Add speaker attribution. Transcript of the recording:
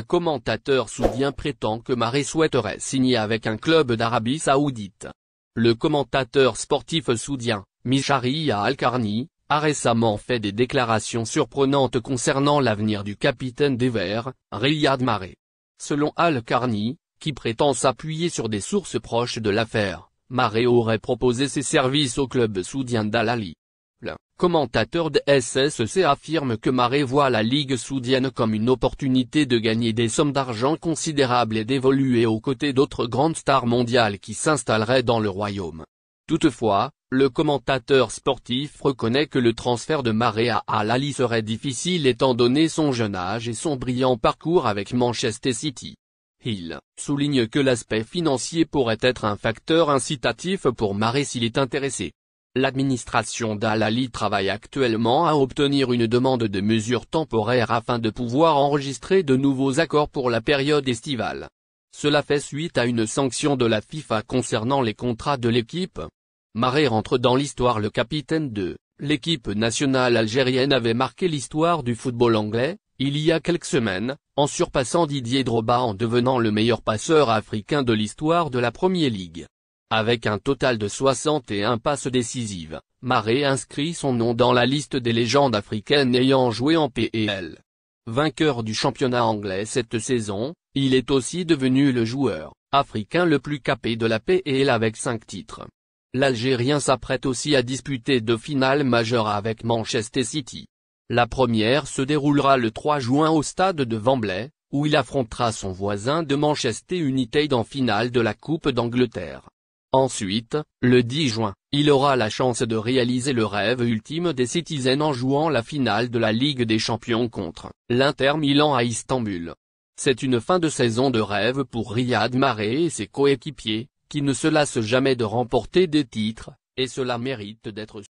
Speaker 1: un commentateur soudien prétend que Maré souhaiterait signer avec un club d'Arabie Saoudite. Le commentateur sportif soudien, Micharia Al-Karni, a récemment fait des déclarations surprenantes concernant l'avenir du capitaine des Verts, Riyad Maré. Selon Al-Karni, qui prétend s'appuyer sur des sources proches de l'affaire, Maré aurait proposé ses services au club soudien d'Al-Ali. Le commentateur de SSC affirme que Marais voit la Ligue soudienne comme une opportunité de gagner des sommes d'argent considérables et d'évoluer aux côtés d'autres grandes stars mondiales qui s'installeraient dans le royaume. Toutefois, le commentateur sportif reconnaît que le transfert de Marais à Alali serait difficile étant donné son jeune âge et son brillant parcours avec Manchester City. Il souligne que l'aspect financier pourrait être un facteur incitatif pour Marais s'il est intéressé. L'administration d'Al-Ali travaille actuellement à obtenir une demande de mesures temporaires afin de pouvoir enregistrer de nouveaux accords pour la période estivale. Cela fait suite à une sanction de la FIFA concernant les contrats de l'équipe. Maré rentre dans l'histoire le capitaine de l'équipe nationale algérienne avait marqué l'histoire du football anglais, il y a quelques semaines, en surpassant Didier Drogba en devenant le meilleur passeur africain de l'histoire de la Premier League. Avec un total de 61 passes décisives, Maré inscrit son nom dans la liste des légendes africaines ayant joué en Pl. Vainqueur du championnat anglais cette saison, il est aussi devenu le joueur africain le plus capé de la PL avec 5 titres. L'Algérien s'apprête aussi à disputer deux finales majeures avec Manchester City. La première se déroulera le 3 juin au stade de Wembley, où il affrontera son voisin de Manchester United en finale de la Coupe d'Angleterre. Ensuite, le 10 juin, il aura la chance de réaliser le rêve ultime des Citizens en jouant la finale de la Ligue des Champions contre l'Inter Milan à Istanbul. C'est une fin de saison de rêve pour Riyad Mahrez et ses coéquipiers, qui ne se lassent jamais de remporter des titres, et cela mérite d'être